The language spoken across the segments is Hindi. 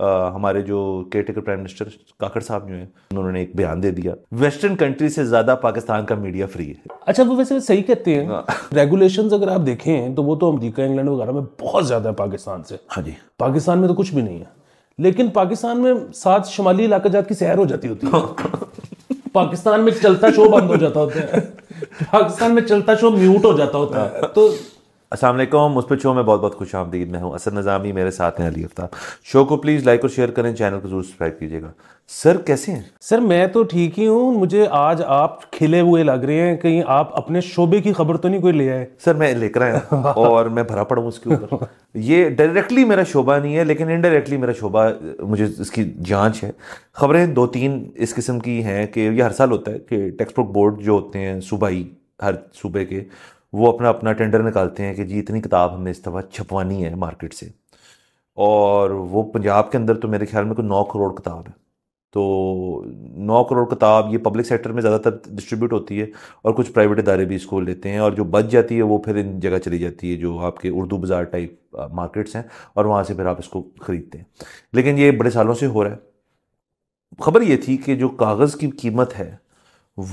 हमारे जो केयरटेकर प्राइम मिनिस्टर काकड़ साहब जो हैं उन्होंने एक बयान दे दिया वेस्टर्न कंट्री से ज़्यादा पाकिस्तान का मीडिया फ्री है अच्छा वो वैसे सही कहते हैं रेगुलेशंस हाँ। अगर आप देखें तो वो तो अमरीका इंग्लैंड वगैरह में बहुत ज़्यादा है पाकिस्तान से हाँ जी पाकिस्तान में तो कुछ भी नहीं है लेकिन पाकिस्तान में सात शुमाली इलाका जात की सैर हो जाती होती है पाकिस्तान में चलता शो बंद हो जाता होता है पाकिस्तान में चलता शो म्यूट हो जाता होता है तो असलम उस पर शो में बहुत बहुत खुश आमदीद मैं हूँ असद नज़ामी मेरे साथ हैं अली अफ्ताब शो को प्लीज़ लाइक और शेयर करें चैनल को जरूर सब्सक्राइब कीजिएगा सर कैसे हैं सर मैं तो ठीक ही हूँ मुझे आज आप खिले हुए लग रहे हैं कहीं आप अपने शोबे की खबर तो नहीं कोई ले आए सर मैं लेकर आया और मैं भरा पड़ा उसके ऊपर ये डायरेक्टली मेरा शोबा नहीं है लेकिन इनडायरेक्टली मेरा शोबा मुझे इसकी जाँच है खबरें दो तीन इस किस्म की हैं कि ये हर साल होता है कि टेक्सट बुक बोर्ड जो होते हैं सूबाई हर सूबे के वो अपना अपना टेंडर निकालते हैं कि जी इतनी किताब हमने इस दफ़ा छपवानी है मार्केट से और वो पंजाब के अंदर तो मेरे ख्याल में कोई नौ करोड़ किताब है तो नौ करोड़ किताब ये पब्लिक सेक्टर में ज़्यादातर डिस्ट्रीब्यूट होती है और कुछ प्राइवेट इदारे भी इसको लेते हैं और जो बच जाती है वो फिर इन जगह चली जाती है जो आपके उर्दू बाज़ार टाइप मार्केट्स हैं और वहाँ से फिर आप इसको ख़रीदते हैं लेकिन ये बड़े सालों से हो रहा है खबर ये थी कि जो कागज़ की कीमत है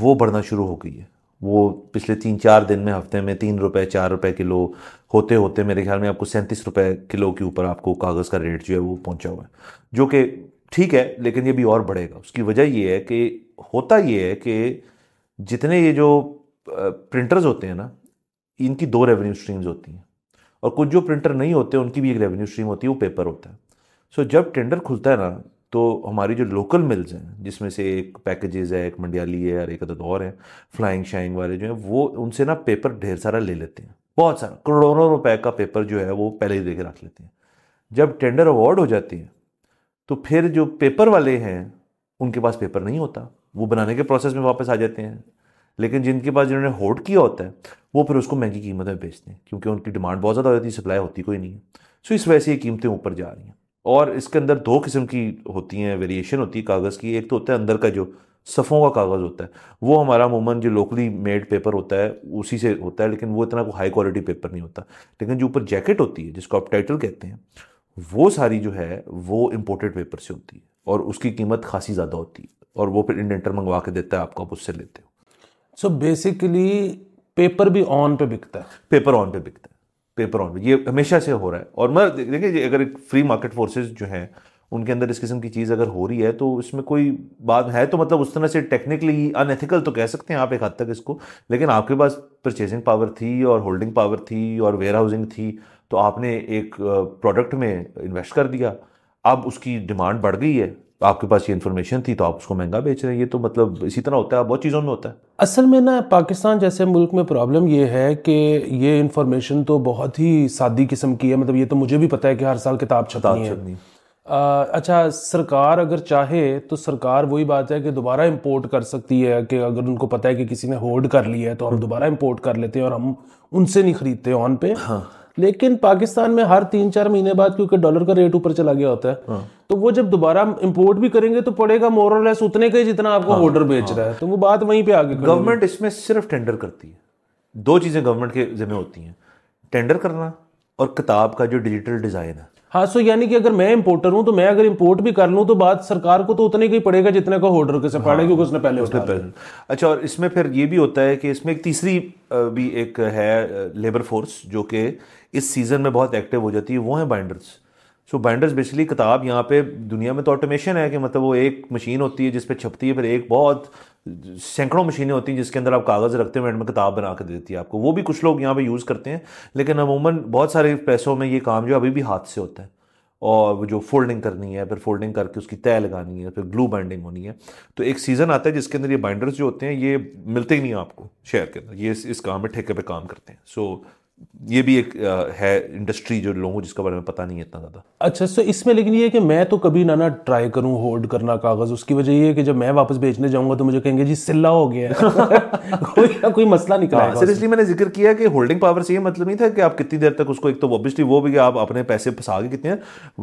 वो बढ़ना शुरू हो गई है वो पिछले तीन चार दिन में हफ्ते में तीन रुपये चार रुपये किलो होते होते मेरे ख्याल में आपको सैंतीस रुपये किलो के ऊपर आपको कागज़ का रेट जो है वो पहुंचा हुआ है जो कि ठीक है लेकिन ये भी और बढ़ेगा उसकी वजह ये है कि होता ये है कि जितने ये जो प्रिंटर्स होते हैं ना इनकी दो रेवेन्यू स्ट्रीम्स होती हैं और कुछ जो प्रिंटर नहीं होते उनकी भी एक रेवेन्यू स्ट्रीम होती है वो पेपर होता है सो so, जब टेंडर खुलता है ना तो हमारी जो लोकल मिल्स हैं जिसमें से एक पैकेजेस है एक मंडियाली है और एक अदद और है फ्लाइंग शाइंग वाले जो हैं वो उनसे ना पेपर ढेर सारा ले लेते हैं बहुत सारा करोड़ों रुपए का पेपर जो है वो पहले ही दे रख लेते हैं जब टेंडर अवार्ड हो जाती है तो फिर जो पेपर वाले हैं उनके पास पेपर नहीं होता वो बनाने के प्रोसेस में वापस आ जाते हैं लेकिन जिनके पास जिन्होंने होल्ड किया होता है वो फिर उसको महंगी कीमत में बेचते हैं क्योंकि उनकी डिमांड बहुत ज़्यादा हो जाती है सप्लाई होती कोई नहीं है सो इस वजह से ये कीमतें ऊपर जा रही हैं और इसके अंदर दो किस्म की होती हैं वेरिएशन होती है कागज़ की एक तो होता है अंदर का जो सफ़ों का कागज़ होता है वो हमारा अमूमन जो लोकली मेड पेपर होता है उसी से होता है लेकिन वो इतना कोई हाई क्वालिटी पेपर नहीं होता लेकिन जो ऊपर जैकेट होती है जिसको आप टाइटल कहते हैं वो सारी जो है वो इम्पोर्टेड पेपर से होती है और उसकी कीमत खासी ज़्यादा होती है और वो फिर इंडेंटर मंगवा के देता है आपको आप उससे लेते हो सो बेसिकली पेपर भी ऑन पे बिकता है पेपर ऑन पे बिकता है पेपर ऑन ये हमेशा से हो रहा है और मैं देखिए अगर एक फ्री मार्केट फोर्सेज जो हैं उनके अंदर इस किस्म की चीज़ अगर हो रही है तो इसमें कोई बात है तो मतलब उस तरह से टेक्निकली अनएथिकल तो कह सकते हैं आप एक हद तक इसको लेकिन आपके पास परचेजिंग पावर थी और होल्डिंग पावर थी और वेयर हाउसिंग थी तो आपने एक प्रोडक्ट में इन्वेस्ट कर दिया अब उसकी डिमांड बढ़ गई है आपके पास ये इन्फॉर्मेशन थी तो आप उसको महंगा बेच रहे हैं ये तो मतलब इसी तरह होता है बहुत चीज़ों में होता है असल में ना पाकिस्तान जैसे मुल्क में प्रॉब्लम ये है कि ये इन्फॉर्मेशन तो बहुत ही सादी किस्म की है मतलब ये तो मुझे भी पता है कि हर साल किताब छपनी है आ, अच्छा सरकार अगर चाहे तो सरकार वही बात है कि दोबारा इंपोर्ट कर सकती है कि अगर उनको पता है कि किसी ने होल्ड कर लिया है तो हम हम्म। दोबारा इंपोर्ट कर लेते हैं और हम उनसे नहीं खरीदते ऑन पे हाँ लेकिन पाकिस्तान में हर तीन चार महीने बाद क्योंकि डॉलर का रेट ऊपर चला गया होता है हाँ। तो वो जब दोबारा इंपोर्ट भी करेंगे तो पड़ेगा मोरलेस उतने का ही जितना आपको ऑर्डर हाँ, बेच हाँ। रहा है तो वो बात वहीं पे आगे गवर्नमेंट इसमें सिर्फ टेंडर करती है दो चीज़ें गवर्नमेंट के जिम्मे होती हैं टेंडर करना और किताब का जो डिजिटल डिज़ाइन है हाँ सो यानी कि अगर मैं इंपोर्टर हूं तो मैं अगर इंपोर्ट भी कर लूँ तो बात सरकार को तो उतने का ही पड़ेगा जितने का होल्डर के पड़ेगा हाँ, क्योंकि उसने पहले उसने पहले अच्छा और इसमें फिर ये भी होता है कि इसमें एक तीसरी भी एक है लेबर फोर्स जो कि इस सीज़न में बहुत एक्टिव हो जाती है वो हैं बाइंडर्स सो बाइंडर्स बेसिकली किताब यहाँ पे दुनिया में तो ऑटोमेशन है कि मतलब वो एक मशीन होती है जिस पर छपती है फिर एक बहुत सैकड़ों मशीनें होती हैं जिसके अंदर आप कागज़ रखते हैं में किताब बना के देती है आपको वो भी कुछ लोग यहाँ पे यूज़ करते हैं लेकिन अमूमन बहुत सारे पैसों में ये काम जो अभी भी हाथ से होता है और जो फोल्डिंग करनी है फिर फोल्डिंग करके उसकी तय लगानी है फिर ग्लू बाइंडिंग होनी है तो एक सीज़न आता है जिसके अंदर ये बाइंडर्स जो होते हैं ये मिलते ही नहीं आपको शहर के अंदर ये इस, इस काम में ठेके पे काम करते हैं सो so, ये भी एक है इंडस्ट्री जो लोगों को जिसका बारे में पता नहीं है इतना ज़्यादा अच्छा सो इसमें लेकिन ये है कि मैं तो कभी ना ना ट्राई करूँ होल्ड करना कागज़ उसकी वजह ये है कि जब मैं वापस बेचने जाऊँगा तो मुझे कहेंगे जी सिल्ला हो गया कोई ना कोई मसला निकला हाँ, सर इसलिए मैंने जिक्र किया कि होल्डिंग पावर से ये मतलब नहीं था कि आप कितनी देर तक उसको एक तो ऑब्वियसली वो भी कि आप अपने पैसे फंसा के कितने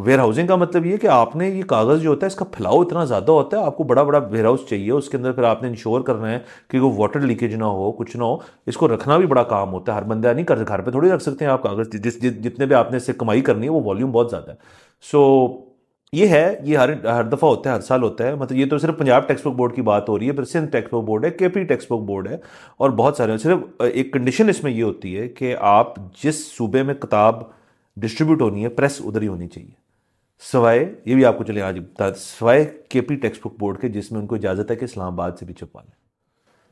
वेयर हाउसिंग का मतलब ये कि आपने ये कागज़ जो होता है इसका फैलाव इतना ज़्यादा होता है आपको बड़ा बड़ा वेयर हाउस चाहिए उसके अंदर फिर आपने इंश्योर करना है कि वो वाटर लीकेज ना हो कुछ ना हो इसको रखना भी बड़ा काम होता है हर बंदा नहीं कर घर घर पे थोड़ी रख सकते हैं आप कागज़ जिस जि, जितने भी आपने इससे कमाई करनी है वो वॉल्यूम बहुत ज़्यादा है सो so, ये है ये हर हर दफ़ा होता है हर साल होता है मतलब ये तो सिर्फ पंजाब टेक्स बुक बोर्ड की बात हो रही है फिर सिंध टेक्स बुक बोर्ड है के पी टेक्स बुक बोर्ड है और बहुत सारे सिर्फ एक कंडीशन इसमें ये होती है कि आप जिस सूबे में किताब डिस्ट्रीब्यूट होनी है प्रेस उधर ही होनी चाहिए सवाय ये भी आपको चले आज बता सवाए के पी टेक्स बुक बोर्ड के जिसमें उनको इजाज़त है कि इस्लामाबाद से भी छपवा लें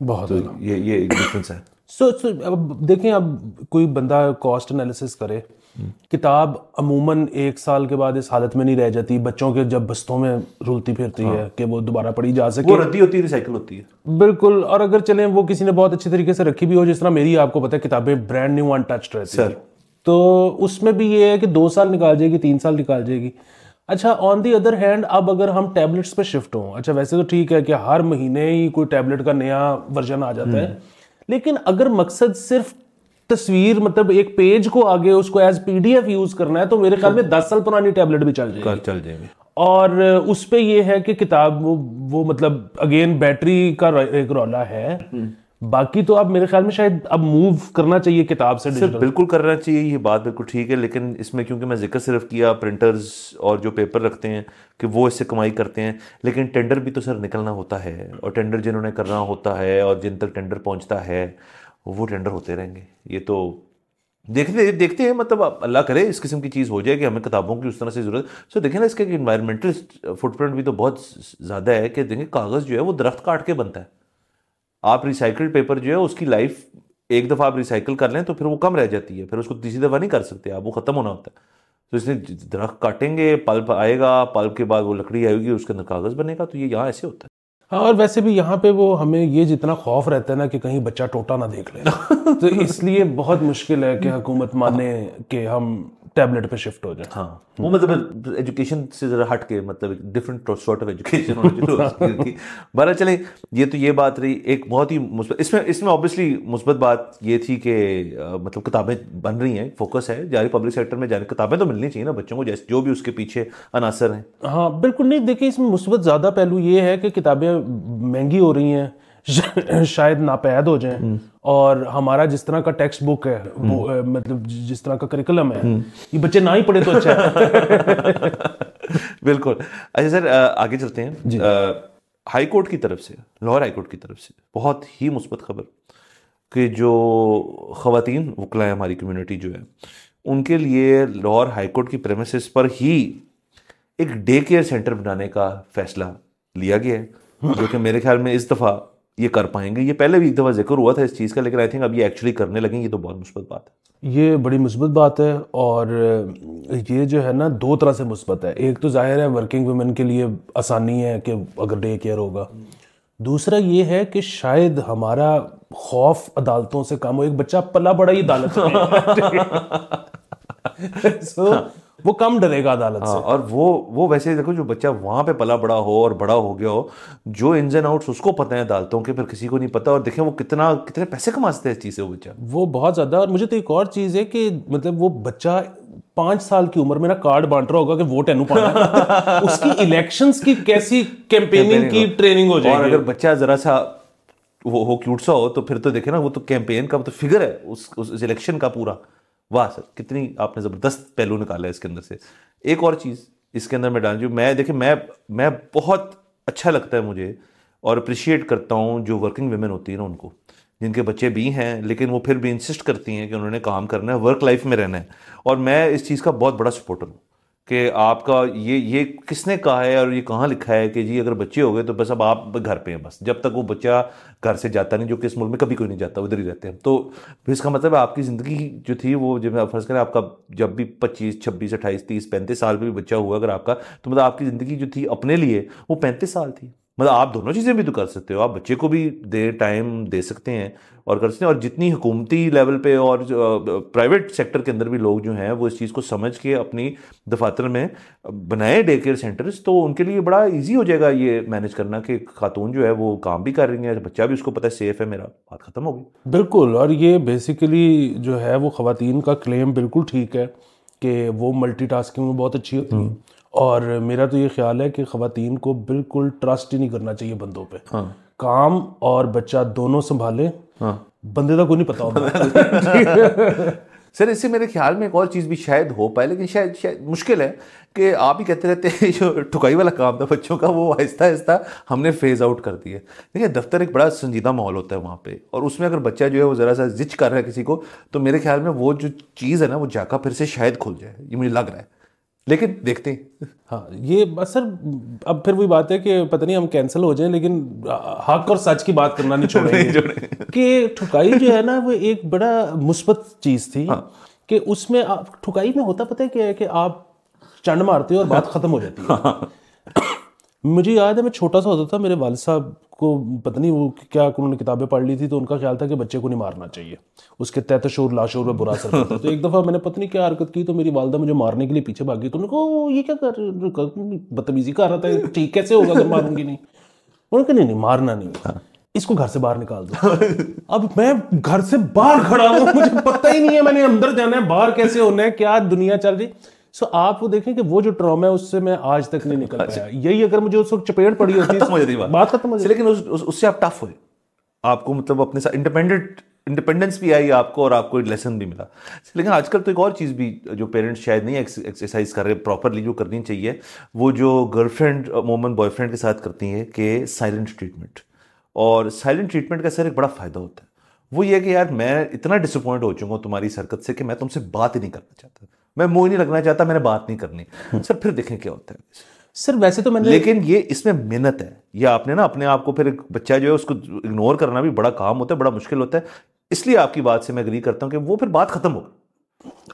बहुत तो ये ये एक डिफरेंस है सो so, so, अब देखें अब कोई बंदा कॉस्ट एनालिसिस करे किताब अमूमन एक साल के बाद इस हालत में नहीं रह जाती बच्चों के जब बस्तों में रुलती फिरती हाँ। है कि वो दोबारा पढ़ी जा सके वो रद्दी होती है रिसाइकिल होती है बिल्कुल और अगर चले वो किसी ने बहुत अच्छे तरीके से रखी भी हो जिस तरह मेरी आपको पता है किताबें ब्रांड न्यू अनटच रहती है तो उसमें भी ये है कि दो साल निकाल जाएगी तीन साल निकाल जाएगी अच्छा ऑन दी अदर हैंड अब अगर हम टैबलेट्स पे शिफ्ट हों अच्छा वैसे तो ठीक है कि हर महीने ही कोई टैबलेट का नया वर्जन आ जाता है हम्म। लेकिन अगर मकसद सिर्फ तस्वीर मतलब एक पेज को आगे उसको एज पीडीएफ यूज करना है तो मेरे ख्याल में दस साल पुरानी टैबलेट भी चल जाएगी चल जाएगी और उस पर यह है कि किताब वो वो मतलब अगेन बैटरी का एक रौला है हम्म। बाकी तो आप मेरे ख्याल में शायद अब मूव करना चाहिए किताब से सर बिल्कुल करना चाहिए ये बात बिल्कुल ठीक है लेकिन इसमें क्योंकि मैं जिक्र सिर्फ किया प्रिंटर्स और जो पेपर रखते हैं कि वो इससे कमाई करते हैं लेकिन टेंडर भी तो सर निकलना होता है और टेंडर जिन्होंने करना होता है और जिन तक टेंडर पहुँचता है वो टेंडर होते रहेंगे ये तो देखते देखते हैं मतलब अल्लाह करे इस किस्म की चीज़ हो जाए कि हमें किताबों की उस तरह से ज़रूरत सो देखें ना इसका इन्वायरमेंटल फुटप्रिंट भी तो बहुत ज़्यादा है कि देखें कागज़ जो है वो दरख्त काट के बनता है आप रिसाइकल्ड पेपर जो है उसकी लाइफ एक दफ़ा आप रिसाइकल कर लें तो फिर वो कम रह जाती है फिर उसको तीसरी दफ़ा नहीं कर सकते आप वो ख़त्म होना होता है तो इसने दरख्त काटेंगे पल्प आएगा पल्प के बाद वो लकड़ी आएगी उसके अंदर कागज़ बनेगा तो ये यहाँ ऐसे होता है हाँ और वैसे भी यहाँ पे वो हमें ये जितना खौफ रहता है ना कि कहीं बच्चा टोटा ना देख ले तो इसलिए बहुत मुश्किल है कि हुकूमत माने कि हम टैबलेट पे शिफ्ट हो जाए हाँ वो मतलब एजुकेशन से ज़रा हट के मतलब डिफरेंट सॉर्ट ऑफ एजुकेशन बहरहाल चले ये तो ये बात रही एक बहुत ही मुस्बत इसमें इसमें ऑब्वियसली मुस्बत बात ये थी कि मतलब किताबें बन रही हैं फोकस है जारी पब्लिक सेक्टर में जारी किताबें तो मिलनी चाहिए ना बच्चों को जैसे जो भी उसके पीछे अनासर हैं हाँ बिल्कुल नहीं देखिए इसमें मुस्बत ज़्यादा पहलू ये है कि किताबें महंगी हो रही हैं शायद नापैद हो जाएं हम्म। और हमारा जिस तरह का टेक्स्ट बुक है वो हम्म। मतलब जिस तरह का करिकुलम है हम्म। ये बच्चे ना ही पढ़े तो अच्छा बिल्कुल अच्छा सर आगे चलते हैं हाई कोर्ट की तरफ से लाहौर हाई कोर्ट की तरफ से बहुत ही मुस्बत खबर कि जो खातन वकला है हमारी कम्यूनिटी जो है उनके लिए लाहौर हाई कोर्ट की प्रेमिस पर ही एक डे केयर सेंटर बनाने का फैसला लिया गया है जो कि मेरे ख्याल में इस दफ़ा ये कर पाएंगे ये पहले भी एक दफ़ा जिक्र हुआ था इस चीज़ का लेकिन आई थिंक अब ये एक्चुअली करने लगे ये तो बहुत मुस्बत बात है ये बड़ी मुस्बत बात है और ये जो है ना दो तरह से मुस्बत है एक तो जाहिर है वर्किंग वुमेन के लिए आसानी है कि अगर डे केयर होगा दूसरा ये है कि शायद हमारा खौफ अदालतों से कम हो एक बच्चा पला बड़ा ही अदालत सो so, वो कम डरेगा अदालत हाँ, से और वो वो वैसे देखो जो बच्चा वहाँ पे पला बड़ा हो और बड़ा हो गया हो जो इन एंड आउट्स उसको पता है अदालतों के फिर किसी को नहीं पता और देखें वो कितना कितने पैसे कमा सकते हैं इस चीज़ से वो बच्चा वो बहुत ज़्यादा और मुझे तो एक और चीज़ है कि मतलब वो बच्चा पांच साल की उम्र में ना कार्ड बांट रहा होगा कि वोट एनु पाना उसकी इलेक्शंस की कैसी कैंपेनिंग की ट्रेनिंग हो जाएगी और अगर बच्चा जरा सा वो हो क्यूट सा हो तो फिर तो देखे ना वो तो कैंपेन का तो फिगर है उस उस इलेक्शन का पूरा वाह सर कितनी आपने ज़बरदस्त पहलू निकाला है इसके अंदर से एक और चीज़ इसके अंदर मैं डाल मैं देखिए मैं मैं बहुत अच्छा लगता है मुझे और अप्रिशिएट करता हूँ जो वर्किंग वेमेन होती है ना उनको जिनके बच्चे भी हैं लेकिन वो फिर भी इंसिस्ट करती हैं कि उन्होंने काम करना है वर्क लाइफ में रहना है और मैं इस चीज़ का बहुत बड़ा सपोर्टर हूँ कि आपका ये ये किसने कहा है और ये कहाँ लिखा है कि जी अगर बच्चे हो गए तो बस अब आप घर पे हैं बस जब तक वो बच्चा घर से जाता नहीं जो किस मुल्क में कभी कोई नहीं जाता उधर ही रहते हैं तो इसका मतलब है आपकी ज़िंदगी जो थी वो जब फर्ज करें आपका जब भी पच्चीस छब्बीस अट्ठाईस तीस पैंतीस साल पर भी बच्चा हुआ अगर आपका तो मतलब आपकी ज़िंदगी जो थी अपने लिए वो पैंतीस साल थी मतलब आप दोनों चीज़ें भी तो कर सकते हो आप बच्चे को भी दे टाइम दे सकते हैं और कर सकते हैं और जितनी हुकूमती लेवल पे और प्राइवेट सेक्टर के अंदर भी लोग जो हैं वो इस चीज़ को समझ के अपनी दफातर में बनाए डे केयर सेंटर्स तो उनके लिए बड़ा इजी हो जाएगा ये मैनेज करना कि खातून जो है वो काम भी कर रही हैं बच्चा भी उसको पता है सेफ़ है मेरा बात ख़त्म होगी बिल्कुल और ये बेसिकली जो है वो ख़वान का क्लेम बिल्कुल ठीक है कि वो मल्टी में बहुत अच्छी होती हम्म। हैं और मेरा तो ये ख्याल है कि खातन को बिल्कुल ट्रस्ट ही नहीं करना चाहिए बंदों पर हाँ। काम और बच्चा दोनों संभाले हाँ। बंदे का कोई नहीं पता होता सर इससे मेरे ख्याल में एक और चीज़ भी शायद हो पाए लेकिन शायद शायद मुश्किल है कि आप ही कहते रहते हैं जो ठुकाई वाला काम था बच्चों का वो आहिस्ता आहिस्ता हमने फेज़ आउट कर दिया देखिए दफ्तर एक बड़ा संजीदा माहौल होता है वहाँ पे और उसमें अगर बच्चा जो है वो ज़रा सा जिच कर रहा है किसी को तो मेरे ख्याल में वो जो चीज़ है ना वो जाकर फिर से शायद खुल जाए ये मुझे लग रहा है लेकिन देखते हैं हाँ ये बस सर अब फिर वही बात है कि पता नहीं हम कैंसिल हो जाए लेकिन हक और सच की बात करना नहीं छोड़ेंगे कि ठुकाई जो है ना वो एक बड़ा मुस्बत चीज़ थी हाँ। कि उसमें ठुकाई में होता पता है क्या है कि आप चंड मारते हो और बात खत्म हो जाती है हाँ। मुझे याद है मैं छोटा सा होता था मेरे वाल साहब को पता नहीं वो क्या उन्होंने किताबें पढ़ ली थी तो उनका ख्याल था कि बच्चे को नहीं मारना चाहिए उसके तहत शोर लाशोर में बुरा असर पड़ता तो एक दफ़ा मैंने पता नहीं क्या हरकत की तो मेरी वालदा मुझे मारने के लिए पीछे भागी तो उन्होंने कहा ये क्या कर, कर बदतमीजी कर रहा था ठीक कैसे होगा अगर मारूंगी नहीं उन्होंने कहा नहीं नहीं मारना नहीं इसको घर से बाहर निकाल दो अब मैं घर से बाहर खड़ा हूँ मुझे पता ही नहीं है मैंने अंदर जाना है बाहर कैसे होना है क्या दुनिया चल रही सो so, आप वो देखें कि वो जो ट्रॉमा है उससे मैं आज तक नहीं निकल पाया यही अगर मुझे उस वक्त चपेट पड़ी होती तो बात बात खत्म हो जाती लेकिन उससे उस, आप टफ हुए आपको मतलब अपने साथ इंडिपेंडेंट इंडिपेंडेंस भी आई आपको और आपको एक लेसन भी मिला लेकिन आजकल तो एक और चीज़ भी जो पेरेंट्स शायद नहीं एक्सरसाइज कर रहे प्रॉपरली जो करनी चाहिए वो जो गर्लफ्रेंड मोमन बॉयफ्रेंड के साथ करती है कि साइलेंट ट्रीटमेंट और साइलेंट ट्रीटमेंट का सर एक बड़ा फ़ायदा होता है वो ये कि यार मैं इतना डिसअपॉइंट हो चुका हूँ तुम्हारी इस हरकत से कि मैं तुमसे बात ही नहीं करना चाहता मैं मुंह नहीं लगना चाहता मैंने बात नहीं करनी हम्म। सर फिर देखें क्या होता है सर वैसे तो मैंने लेकिन ये इसमें मेहनत है ये आपने ना अपने आप को फिर बच्चा जो है उसको इग्नोर करना भी बड़ा काम होता है बड़ा मुश्किल होता है इसलिए आपकी बात से मैं अग्री करता हूँ कि वो फिर बात खत्म हो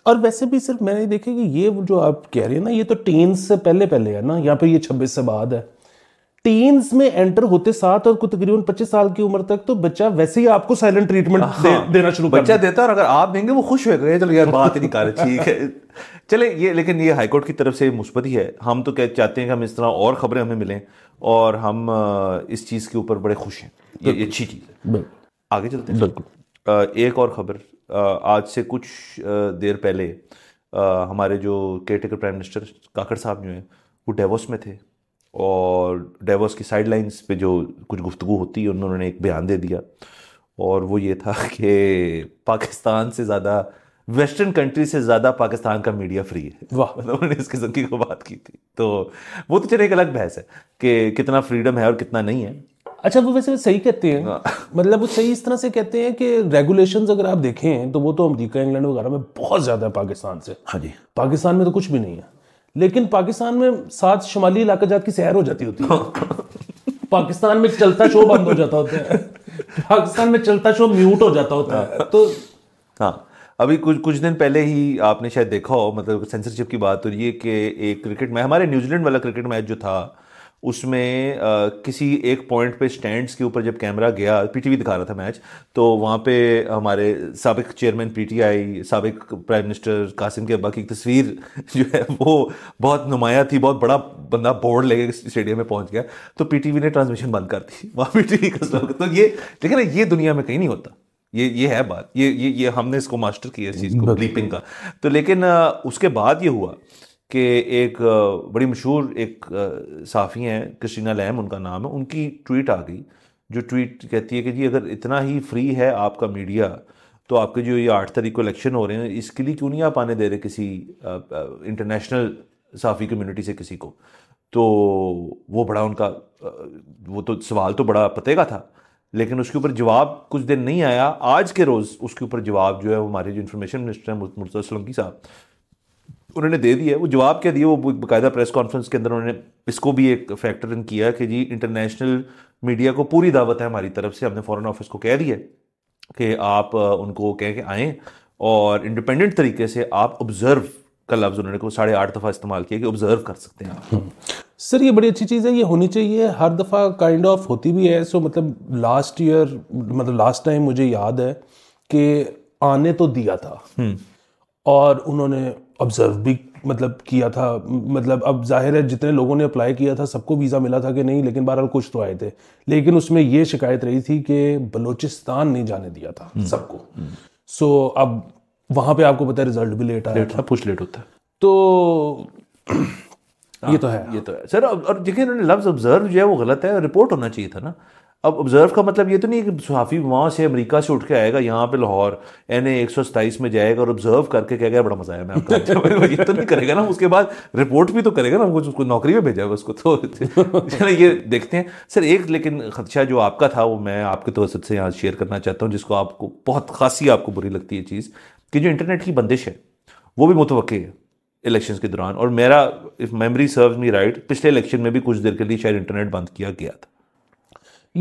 और वैसे भी सिर्फ मैंने देखा कि ये जो आप कह रहे हैं ना ये तो टेन से पहले पहले है ना यहाँ पर ये छब्बीस से बाद है टीन्स में एंटर होते साथ और तकरीबन पच्चीस साल की उम्र तक तो बच्चा वैसे ही आपको साइलेंट ट्रीटमेंट हाँ, दे, देना शुरू बच्चा देता है और अगर आप देंगे वो खुश होगा चलो यार बात ही नहीं कर ठीक है चले ये लेकिन ये हाईकोर्ट की तरफ से मुस्बत ही है हम तो कह चाहते हैं कि हम इस तरह और खबरें हमें मिलें और हम इस चीज़ के ऊपर बड़े खुश हैं ये अच्छी चीज़ है आगे चलते हैं बिल्कुल एक और खबर आज से कुछ देर पहले हमारे जो care taker prime minister Kakar साहब जो हैं वो डेवोस में थे और डेवोस की साइडलाइंस पे जो कुछ गुफ्तु होती है उन्होंने एक बयान दे दिया और वो ये था कि पाकिस्तान से ज़्यादा वेस्टर्न कंट्री से ज़्यादा पाकिस्तान का मीडिया फ्री है वाह मतलब उन्होंने इस किस्म की को बात की थी तो वो तो चले एक अलग बहस है कि कितना फ्रीडम है और कितना नहीं है अच्छा वो वैसे सही कहते हैं हाँ। मतलब वो सही इस तरह से कहते हैं कि रेगुलेशन अगर आप देखें तो वो तो अमरीका इंग्लैंड वगैरह में बहुत ज़्यादा है पाकिस्तान से हाँ जी पाकिस्तान में तो कुछ भी नहीं है लेकिन पाकिस्तान में सात शुमाली इलाका जात की सैर हो जाती होती है पाकिस्तान में चलता शो बंद हो जाता होता है पाकिस्तान में चलता शो म्यूट हो जाता होता है तो हाँ अभी कुछ कुछ दिन पहले ही आपने शायद देखा हो मतलब सेंसरशिप की बात हो रही है कि एक क्रिकेट मैच हमारे न्यूजीलैंड वाला क्रिकेट मैच जो था उसमें आ, किसी एक पॉइंट पे स्टैंड्स के ऊपर जब कैमरा गया पीटीवी दिखा रहा था मैच तो वहाँ पे हमारे सबक चेयरमैन पीटीआई सबक प्राइम मिनिस्टर कासिम के अब्बा की तस्वीर जो है वो बहुत नुमाया थी बहुत बड़ा बंदा बोर्ड लेके स्टेडियम में पहुँच गया तो पीटीवी ने ट्रांसमिशन बंद कर दी वहाँ पी का तो ये लेकिन ये दुनिया में कहीं नहीं होता ये ये है बात ये ये ये हमने इसको मास्टर किया इस चीज़ को ब्लीपिंग का तो लेकिन उसके बाद ये हुआ कि एक बड़ी मशहूर एक साफ़ी हैं क्रिस्टीना लैम उनका नाम है उनकी ट्वीट आ गई जो ट्वीट कहती है कि जी अगर इतना ही फ्री है आपका मीडिया तो आपके जो ये आठ तारीख को इलेक्शन हो रहे हैं इसके लिए क्यों नहीं आप आने दे रहे किसी इंटरनेशनल साफ़ी कम्युनिटी से किसी को तो वो बड़ा उनका वो तो सवाल तो बड़ा पते का था लेकिन उसके ऊपर जवाब कुछ दिन नहीं आया आज के रोज़ उसके ऊपर जवाब जो है हमारे जो इन्फॉर्मेशन मिनिस्टर हैं मुर्तज़ा सोलंकी साहब उन्होंने दे दिया है वो जवाब क्या दिया वो बाकायदा प्रेस कॉन्फ्रेंस के अंदर उन्होंने इसको भी एक फैक्टर इन किया कि जी इंटरनेशनल मीडिया को पूरी दावत है हमारी तरफ से हमने फॉरेन ऑफिस को कह दिया कि आप उनको कह के आएँ और इंडिपेंडेंट तरीके से आप ऑब्जर्व का लफ्ज़ उन्होंने को साढ़े आठ दफ़ा इस्तेमाल किया कि ऑब्जर्व कर सकते हैं आप हम्म। सर ये बड़ी अच्छी चीज़ है ये होनी चाहिए हर दफ़ा काइंड ऑफ होती भी है सो मतलब लास्ट ईयर मतलब लास्ट टाइम मुझे याद है कि आने तो दिया था हम्म। और उन्होंने ऑब्जर्व भी मतलब किया था मतलब अब जाहिर है जितने लोगों ने अप्लाई किया था सबको वीज़ा मिला था कि नहीं लेकिन बहरहाल कुछ तो आए थे लेकिन उसमें ये शिकायत रही थी कि बलूचिस्तान नहीं जाने दिया था हम्म। सबको सो हम्म। so, अब वहाँ पे आपको पता है रिजल्ट भी लेट आया था कुछ लेट होता है तो हाँ, ये तो है ये तो है सर और देखिए इन्होंने लफ्ज़ ऑब्जर्व जो है वो गलत है रिपोर्ट होना चाहिए था ना अब ऑब्जर्व का मतलब ये तो नहीं कि सहाफ़ी वहाँ से अमेरिका से उठ के आएगा यहाँ पे लाहौर एन ए एक में जाएगा और ऑब्जर्व करके कहेगा बड़ा मज़ा आया मैं आपका ये तो नहीं करेगा ना उसके बाद रिपोर्ट भी तो करेगा ना कुछ उसको नौकरी में भेजा उसको तो चलो ये देखते हैं सर एक लेकिन खदशा जो आपका था वो मैं आपके तो से यहाँ शेयर करना चाहता हूँ जिसको आपको बहुत खासी आपको बुरी लगती है चीज़ कि जो इंटरनेट की बंदिश है वो भी मुतव है इलेक्शन के दौरान और मेरा if memory serve me right पिछले इलेक्शन में भी कुछ देर के लिए शायद इंटरनेट बंद किया गया था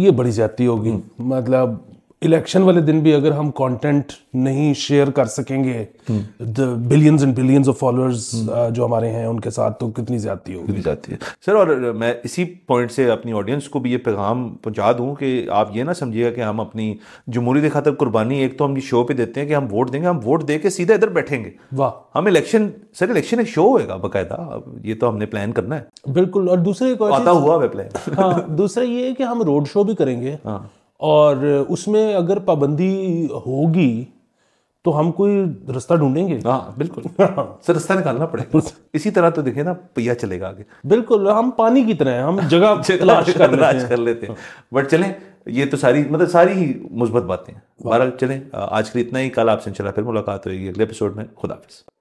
ये बड़ी ज्यादा होगी हम्म। मतलब इलेक्शन वाले दिन भी अगर हम कंटेंट नहीं शेयर कर सकेंगे billions and billions of followers जो हमारे हैं उनके साथ तो कितनी ज्यादा होगी जाती है सर और मैं इसी पॉइंट से अपनी ऑडियंस को भी ये पैगाम पहुंचा दूं कि आप ये ना समझिएगा कि हम अपनी जमहूरी खातर कुर्बानी एक तो हम ये शो पे देते हैं कि हम वोट देंगे हम वोट दे के सीधा इधर बैठेंगे वाह हम इलेक्शन सर इलेक्शन एक शो होगा बाकायदा ये तो हमने प्लान करना है बिल्कुल और दूसरे आता हुआ प्लान हाँ, दूसरा ये है कि हम रोड शो भी करेंगे हाँ। और उसमें अगर पाबंदी होगी तो हम कोई रास्ता ढूंढेंगे हाँ बिल्कुल सर रास्ता निकालना पड़ेगा इसी तरह तो देखे ना पहिया चलेगा आगे बिल्कुल हम पानी की तरह हैं हम जगह तलाश कर, कर, कर लेते हैं बट चलें ये तो सारी मतलब सारी ही मुस्बत बातें हैं बहरहाल चलें आज के लिए इतना ही कल आपसे चला फिर मुलाकात होगी अगले एपिसोड में खुदाफिज़